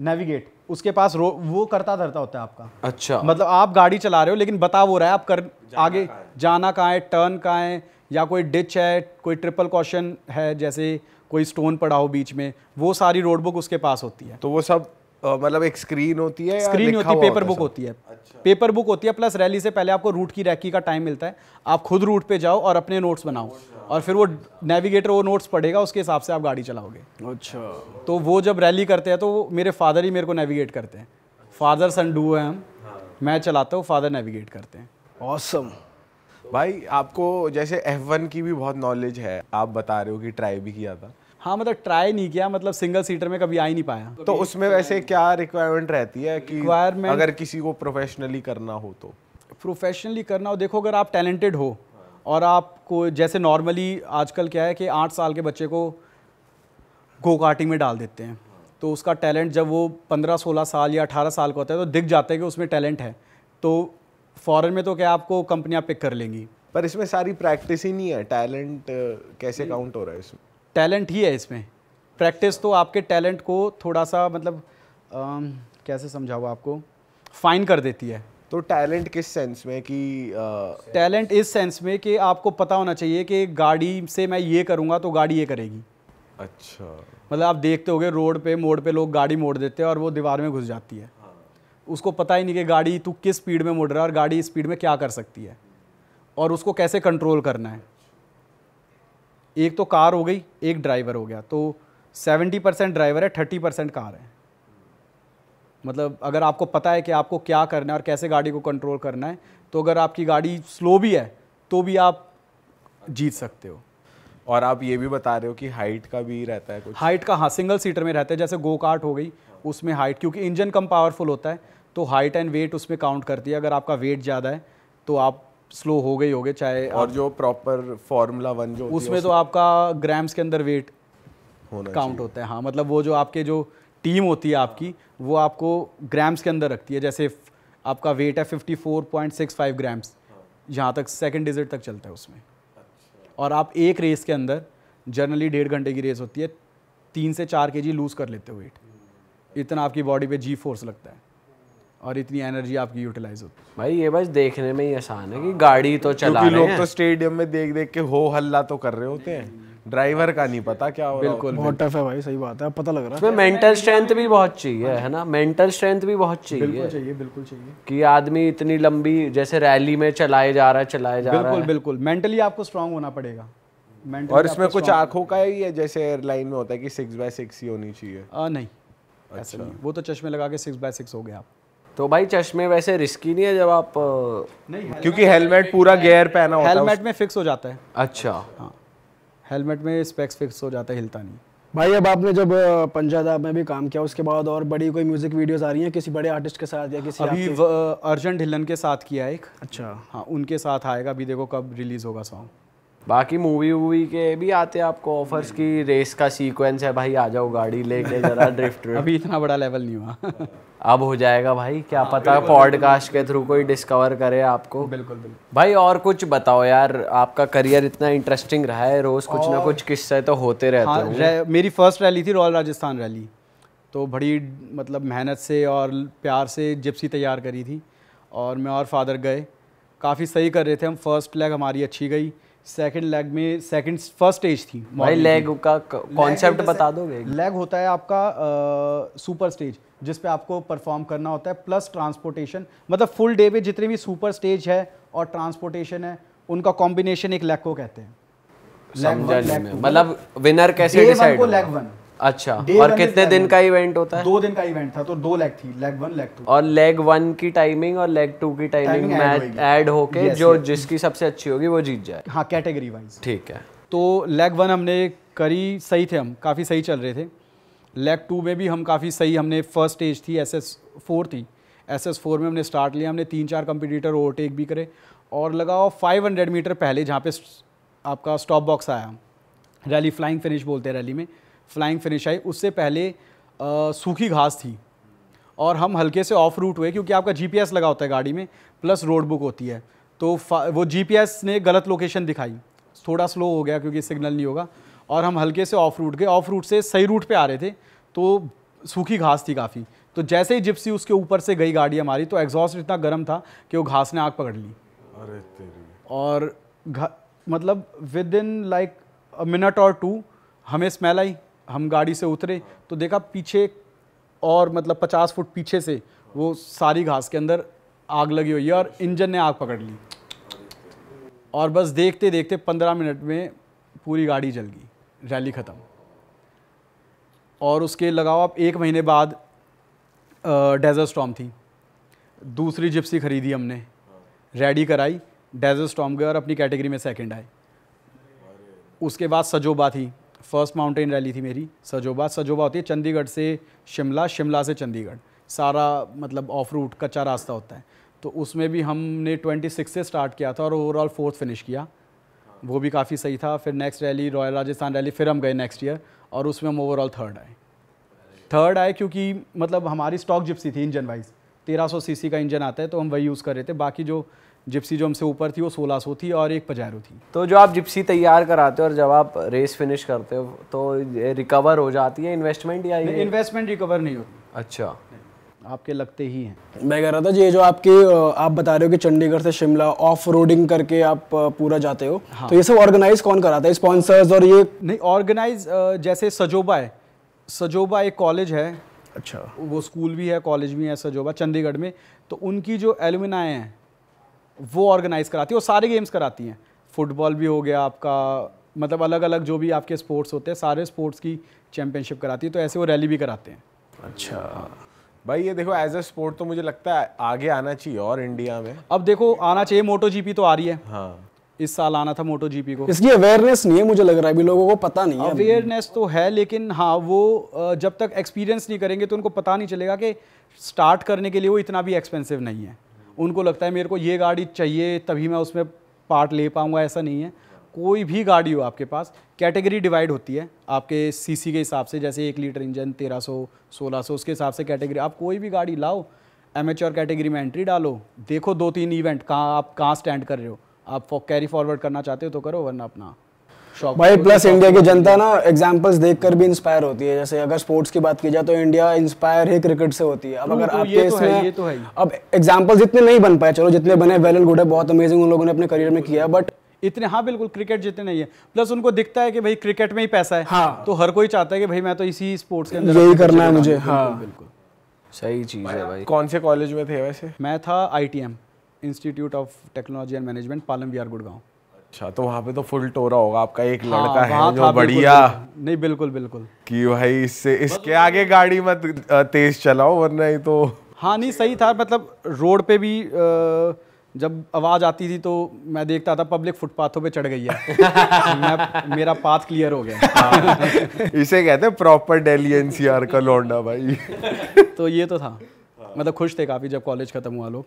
नेविगेट उसके पास रो वो करता धरता होता है आपका अच्छा मतलब आप गाड़ी चला रहे हो लेकिन बता वो रहा है आप कर आगे जाना कहाँ है टर्न कहाँ है या कोई डिच है कोई ट्रिपल क्वेश्चन है जैसे कोई स्टोन पड़ा हो बीच में वो सारी रोड बुक उसके पास होती है तो वो सब मतलब एक स्क्रीन होती है स्क्रीन होती है पेपर बुक होती है अच्छा। पेपर बुक होती है प्लस रैली से पहले आपको रूट की रैकी का टाइम मिलता है आप खुद रूट पे जाओ और अपने नोट्स बनाओ अच्छा। और फिर वो नेविगेटर वो नोट्स पढ़ेगा उसके हिसाब से आप गाड़ी चलाओगे अच्छा तो वो जब रैली करते हैं तो मेरे फादर ही मेरे को नेविगेट करते हैं फादर सन डू है हम हाँ। मैं चलाता हूँ फादर नेविगेट करते हैं ऑसम भाई आपको जैसे एफ वन की भी बहुत नॉलेज है आप बता रहे हो कि ट्राई भी किया था हाँ मतलब ट्राई नहीं किया मतलब सिंगल सीटर में कभी आ ही नहीं पाया तो उसमें तो वैसे क्या रिक्वायरमेंट रहती है कि रिक्वायरमेंट अगर किसी को प्रोफेशनली करना हो तो प्रोफेशनली करना हो देखो अगर आप टैलेंटेड हो और आपको जैसे नॉर्मली आजकल क्या है कि आठ साल के बच्चे को गो कार्टिंग में डाल देते हैं तो उसका टैलेंट जब वो पंद्रह सोलह साल या अठारह साल का होता है तो दिख जाता है कि उसमें टैलेंट है तो फॉरेन में तो क्या आपको कंपनियां पिक कर लेंगी पर इसमें सारी प्रैक्टिस ही नहीं है टैलेंट कैसे काउंट हो रहा है इसमें टैलेंट ही है इसमें प्रैक्टिस तो आपके टैलेंट को थोड़ा सा मतलब आ, कैसे समझाऊँ आपको फाइन कर देती है तो टैलेंट किस सेंस में कि टैलेंट इस सेंस में कि आपको पता होना चाहिए कि गाड़ी से मैं ये करूँगा तो गाड़ी ये करेगी अच्छा मतलब आप देखते हो रोड पे मोड़ पे लोग गाड़ी मोड़ देते हैं और वो दीवार में घुस जाती है हाँ। उसको पता ही नहीं कि गाड़ी तू किस स्पीड में मोड़ रहा है और गाड़ी स्पीड में क्या कर सकती है और उसको कैसे कंट्रोल करना है एक तो कार हो गई एक ड्राइवर हो गया तो सेवेंटी परसेंट ड्राइवर है थर्टी परसेंट कार है मतलब अगर आपको पता है कि आपको क्या करना है और कैसे गाड़ी को कंट्रोल करना है तो अगर आपकी गाड़ी स्लो भी है तो भी आप जीत सकते हो और आप ये भी बता रहे हो कि हाइट का भी रहता है कुछ हाइट का हाँ सिंगल सीटर में रहता है जैसे गो कार्ट हो गई उसमें हाइट क्योंकि इंजन कम पावरफुल होता है तो हाइट एंड वेट उसमें काउंट करती है अगर आपका वेट ज़्यादा है तो आप स्लो हो गई गए चाहे और जो प्रॉपर फॉर्मूला वन जो उसमें तो आपका ग्राम्स के अंदर वेट होना काउंट होता है हाँ मतलब वो जो आपके जो टीम होती है आपकी वो आपको ग्राम्स के अंदर रखती है जैसे आपका वेट है 54.65 ग्राम्स जहाँ तक सेकंड डिजिट तक चलता है उसमें अच्छा। और आप एक रेस के अंदर जनरली डेढ़ घंटे की रेस होती है तीन से चार के जी लूज़ कर लेते हो वेट हम्म। इतना आपकी बॉडी पे जी फोर्स लगता है और इतनी एनर्जी आपकी यूटिलाइज होती है भाई ये बस देखने में ही आसान है कि गाड़ी तो चला रहे लोग तो स्टेडियम में देख देख के हो हल्ला तो कर रहे होते हैं ड्राइवर का नहीं पता क्या हो बिल्कुल बहुत टफ है भाई सही बात है पता लग रहा है मेंटल स्ट्रेंथ भी बहुत चाहिए है ना मेंटल स्ट्रेंथ भी बहुत चाहिए बिल्कुल चाहिए बिल्कुल चाहिए कि आदमी इतनी लंबी जैसे रैली में चलाए जा रहा है चलाए जा रहा है बिल्कुल बिल्कुल मेंटली आपको स्ट्रांग होना पड़ेगा और इसमें कुछ आंखों का ही है जैसे एयरलाइन में होता है कि सिक्स बाय सिक्स ही होनी चाहिए नहीं अच्छा वो तो चश्मे लगा के सिक्स बाय सिक्स हो गया आप तो भाई चश्मे वैसे रिस्की नहीं है जब आप नहीं क्योंकि हेलमेट पूरा गेयर पहना होता है हेलमेट में फिक्स हो जाता है अच्छा हेलमेट हाँ। में स्पेक्स फिक्स हो जाता है हिलता नहीं भाई अब आपने जब पंजाब में भी काम किया उसके बाद और बड़ी कोई म्यूजिक वीडियोस आ रही हैं किसी बड़े आर्टिस्ट के साथ या किसी अभी अर्जन ढिलन के साथ किया एक अच्छा हाँ उनके साथ आएगा अभी देखो कब रिलीज होगा सॉन्ग बाकी मूवी वूवी के भी आते हैं आपको ऑफर्स की रेस का सीक्वेंस है भाई आ जाओ गाड़ी लेके जरा ड्रिफ्ट अभी इतना बड़ा लेवल नहीं हुआ अब हो जाएगा भाई क्या आ, हाँ, पता पॉडकास्ट के थ्रू कोई डिस्कवर करे आपको बिल्कुल बिल्कुल भाई और कुछ बताओ यार आपका करियर इतना इंटरेस्टिंग रहा है रोज कुछ ना कुछ किस्से तो होते रहते हैं हाँ, मेरी फर्स्ट रैली थी रॉयल राजस्थान रैली तो बड़ी मतलब मेहनत से और प्यार से जिप्सी तैयार करी थी और मैं और फादर गए काफ़ी सही कर रहे थे हम फर्स्ट लेग हमारी अच्छी गई सेकंड लेग में सेकंड फर्स्ट स्टेज थी भाई लेग का कॉन्सेप्ट बता दोगे लेग होता है आपका सुपर स्टेज जिस पे आपको परफॉर्म करना होता है प्लस ट्रांसपोर्टेशन मतलब फुल डे में जितने भी सुपर स्टेज है और ट्रांसपोर्टेशन है उनका कॉम्बिनेशन एक लैग को कहते हैं मतलब विनर कैसे डिसाइड को वन अच्छा और कितने दिन का इवेंट होता है दो दिन का इवेंट था तो दो लेग थी लेग वन लेग टू और लेग वन की टाइमिंग और लेग टू की टाइमिंग मैच ऐड होके जो जिसकी सबसे अच्छी होगी वो जीत जाए हाँ कैटेगरी वाइज ठीक है तो लेग वन हमने करी सही थे हम काफ़ी सही चल रहे थे लेग टू में भी हम काफ़ी सही हमने फर्स्ट स्टेज थी एस एस फोर थी एस एस फोर में हमने स्टार्ट लिया हमने तीन चार कंपटीटर ओवरटेक भी करे और लगाओ फाइव हंड्रेड मीटर पहले जहाँ पे आपका स्टॉप बॉक्स आया रैली फ्लाइंग फिनिश बोलते हैं रैली में फ्लाइंग फिनिश आई उससे पहले आ, सूखी घास थी और हम हल्के से ऑफ रूट हुए क्योंकि आपका जी लगा होता है गाड़ी में प्लस रोड बुक होती है तो वो जी ने गलत लोकेशन दिखाई थोड़ा स्लो हो गया क्योंकि सिग्नल नहीं होगा और हम हल्के से ऑफ रूट गए ऑफ रूट से सही रूट पे आ रहे थे तो सूखी घास थी काफ़ी तो जैसे ही जिप्सी उसके ऊपर से गई गाड़ी हमारी तो एग्जॉस्ट इतना गर्म था कि वो घास ने आग पकड़ ली अरे तेरी और मतलब विद इन लाइक मिनट और टू हमें स्मेल आई हम गाड़ी से उतरे तो देखा पीछे और मतलब पचास फुट पीछे से वो सारी घास के अंदर आग लगी हुई है और इंजन ने आग पकड़ ली और बस देखते देखते पंद्रह मिनट में पूरी गाड़ी जल गई रैली ख़त्म और उसके लगाओ आप एक महीने बाद डेजर्ट स्टॉम थी दूसरी जिप्सी खरीदी हमने रेडी कराई डेजर्ट स्टॉम गए और अपनी कैटेगरी में सेकंड आए उसके बाद सजोबा थी फर्स्ट माउंटेन रैली थी मेरी सजोबा सजोबा होती है चंडीगढ़ से शिमला शिमला से चंडीगढ़ सारा मतलब ऑफ रूट कच्चा रास्ता होता है तो उसमें भी हमने 26 से स्टार्ट किया था और ओवरऑल फोर्थ फिनिश किया वो भी काफ़ी सही था फिर next rally royal Rajasthan rally फिर हम गए नेक्स्ट ईयर और उसमें हम ओवरऑल थर्ड आए थर्ड आए क्योंकि मतलब हमारी स्टॉक जिप्सी थी इंजन वाइज 1300 सीसी का इंजन आता है तो हम वही यूज़ कर रहे थे बाकी जो जिप्सी जो हमसे ऊपर थी वो 1600 थी और एक पजारो थी तो जो आप जिप्सी तैयार कराते हो और जब आप रेस फिनिश करते हो तो रिकवर हो जाती है इन्वेस्टमेंट या इन्वेस्टमेंट रिकवर नहीं होती अच्छा आपके लगते ही हैं मैं कह रहा था जी ये जो आपके आप बता रहे हो कि चंडीगढ़ से शिमला ऑफ रोडिंग करके आप पूरा जाते हो हाँ। तो ये सब ऑर्गेनाइज कौन कराता है स्पॉन्सर्स और ये नहीं ऑर्गेनाइज जैसे सजोबा है सजोबा एक कॉलेज है अच्छा वो स्कूल भी है कॉलेज भी है सजोबा चंडीगढ़ में तो उनकी जो एलुमिनाए हैं वो ऑर्गेनाइज कराती है वो सारे गेम्स कराती हैं फुटबॉल भी हो गया आपका मतलब अलग अलग जो भी आपके स्पोर्ट्स होते हैं सारे स्पोर्ट्स की चैम्पियनशिप कराती है तो ऐसे वो रैली भी कराते हैं अच्छा भाई ये देखो एज अ स्पोर्ट तो मुझे लगता है आगे आना चाहिए और इंडिया में अब देखो आना चाहिए मोटो जीपी तो आ रही है हाँ इस साल आना था मोटो जीपी को इसकी अवेयरनेस नहीं है मुझे लग रहा है अभी लोगों को पता नहीं है अवेयरनेस तो है लेकिन हाँ वो जब तक एक्सपीरियंस नहीं करेंगे तो उनको पता नहीं चलेगा कि स्टार्ट करने के लिए वो इतना भी एक्सपेंसिव नहीं है उनको लगता है मेरे को ये गाड़ी चाहिए तभी मैं उसमें पार्ट ले पाऊँगा ऐसा नहीं है कोई भी गाड़ी हो आपके पास कैटेगरी डिवाइड होती है आपके सीसी के हिसाब से जैसे एक लीटर इंजन 1300 1600 उसके हिसाब से कैटेगरी आप कोई भी गाड़ी लाओ एम कैटेगरी में एंट्री डालो देखो दो तीन इवेंट कहाँ आप कहाँ स्टैंड कर रहे हो आप कैरी फॉरवर्ड करना चाहते हो तो करो वरना अपना भाई प्लस इंडिया की जनता ना एग्जांपल्स देखकर भी इंस्पायर होती है जैसे अगर स्पोर्ट्स की बात की जाए तो इंडिया इंस्पायर है क्रिकेट से होती है अब अगर तो ये तो ये तो अब एग्जांपल्स जितने नहीं बन पाए चलो जितने बने वेल एंड गुड है बहुत अमेजिंग उन लोगों ने अपने करियर में किया बट इतने हाँ बिल्कुल क्रिकेट जितने नहीं है प्लस उनको दिखता है कि भाई क्रिकेट में ही पैसा है हाँ तो हर कोई चाहता है कि भाई मैं तो इसी स्पोर्ट्स के अंदर यही करना है मुझे हाँ बिल्कुल सही चीज़ है भाई कौन से कॉलेज में थे वैसे मैं था I institute of technology and management Palam Vihar Gurgaon अच्छा तो वहाँ पे तो फुल टोरा होगा आपका एक हाँ, लड़का है जो बढ़िया नहीं बिल्कुल बिल्कुल कि भाई इससे इसके आगे गाड़ी मत तेज चलाओ वरना ही तो हाँ नहीं सही था मतलब रोड पे भी आ, जब आवाज़ आती थी तो मैं देखता था पब्लिक फुटपाथों पे चढ़ गई है मैं मेरा पाथ क्लियर हो गया हाँ। इसे कहते हैं प्रॉपर डेली एनसीआर का लौंडा भाई तो ये तो था मतलब खुश थे काफ़ी जब कॉलेज ख़त्म हुआ लोग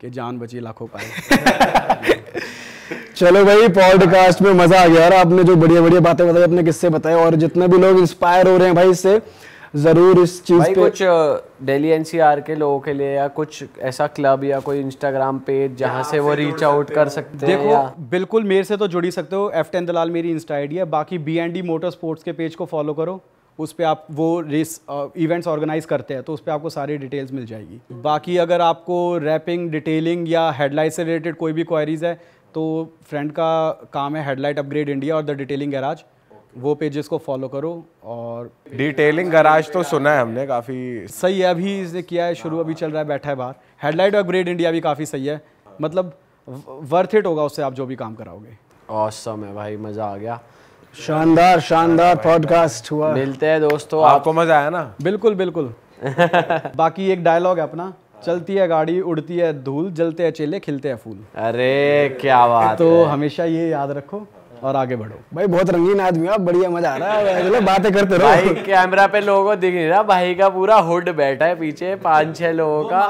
कि जान बची लाखों पाए चलो भाई पॉडकास्ट में मज़ा आ गया यार आपने जो बढ़िया बढ़िया बातें बताई अपने किससे बताए और जितने भी लोग इंस्पायर हो रहे हैं भाई इससे ज़रूर इस चीज़ पे कुछ दिल्ली एनसीआर के लोगों के लिए या कुछ ऐसा क्लब या कोई इंस्टाग्राम पेज जहाँ से वो रीच आउट कर सकते हैं देखो बिल्कुल मेरे से तो जुड़ी सकते हो एफ टेन दलाल मेरी इंस्टा आईडी है बाकी B and D motor sports के पेज को फॉलो करो उस पर आप वो रेस इवेंट्स ऑर्गेनाइज करते हैं तो उस पर आपको सारी डिटेल्स मिल जाएगी बाकी अगर आपको रैपिंग डिटेलिंग या हेडलाइट से रिलेटेड कोई भी क्वारीज है तो फ्रेंड का काम है हेडलाइट अपग्रेड इंडिया और द डिटेलिंग गैराज वो पेजेस को फॉलो करो और डिटेलिंग गराज तो सुना है हमने काफ़ी सही है अभी इसने किया है शुरू अभी चल रहा है बैठा है बाहर हेडलाइट और ग्रेड इंडिया भी काफ़ी सही है मतलब वर्थ इट होगा उससे आप जो भी काम कराओगे औसम है भाई मज़ा आ गया शानदार शानदार पॉडकास्ट हुआ मिलते हैं दोस्तों आपको मज़ा आया ना बिल्कुल बिल्कुल बाकी एक डायलॉग है अपना चलती है गाड़ी उड़ती है धूल जलते हैं चेले खिलते हैं फूल अरे क्या बात तो है। हमेशा ये याद रखो और आगे बढ़ो भाई बहुत रंगीन आदमी हो बढ़िया मजा आ रहा है बातें करते रहो भाई कैमरा पे लोगों को दिख नहीं रहा भाई का पूरा हुड बैठा है पीछे पांच छह लोगों का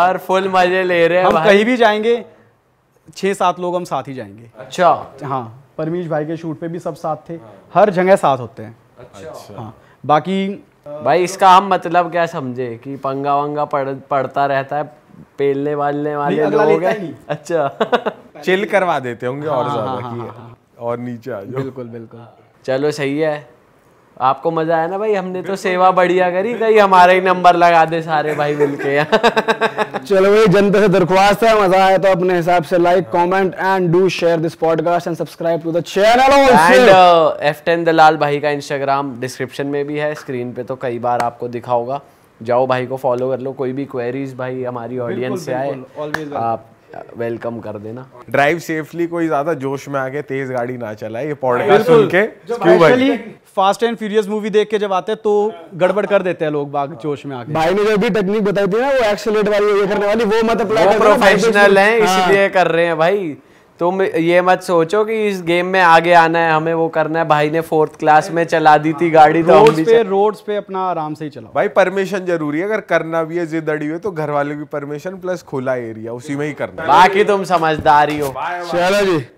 और फुल मजे ले रहे हैं हम कहीं भी जाएंगे छह सात लोग हम साथ ही जाएंगे अच्छा हाँ परमीश भाई के शूट पे भी सब साथ थे हर जगह साथ होते हैं अच्छा हाँ बाकी भाई इसका हम मतलब क्या समझे कि पंगा वंगा पड़, पड़ता रहता है पेलने वालने वाले लोग अच्छा चिल करवा देते होंगे और हाँ, ज्यादा हाँ, और नीचे आ जाओ बिल्कुल बिल्कुल चलो सही है आपको मजा आया ना भाई हमने तो सेवा बढ़िया करी कहीं हमारे ही नंबर लगा दे सारे भाई मिलके चलो भाई जनता से दरख्वास्त है मजा आया तो अपने हिसाब से like comment and do share this podcast and subscribe to the channel and F ten Dalal भाई का इंस्टाग्राम डिस्क्रिप्शन में भी है स्क्रीन पे तो कई बार आपको दिखा होगा जाओ भाई को फॉलो कर लो कोई भी क्वेरीज भाई हमारी ऑडियंस से आए आप वेलकम कर देना ड्राइव सेफली कोई ज्यादा जोश में आके तेज गाड़ी ना चलाए ये पॉडकास्ट सुन के specially fast and furious movie देख के जब आते हैं तो गड़बड़ कर देते हैं लोग बाग जोश में आके भाई ने जो भी टेक्निक बताई थी ना वो एक्सेलेरेट वाली ये करने वाली वो मत अप्लाई प्रोफेशनल हैं इसीलिए हाँ। कर रहे हैं भाई तुम ये मत सोचो कि इस गेम में आगे आना है हमें वो करना है भाई ने फोर्थ क्लास में चला दी थी गाड़ी तो रोड्स पे रोड्स पे अपना आराम से ही चलाओ भाई परमिशन जरूरी है अगर करना भी है जिद अड़ी हुई तो घर वाले की परमिशन प्लस खुला एरिया उसी में ही करना बाकी तुम समझदारी हो चलो जी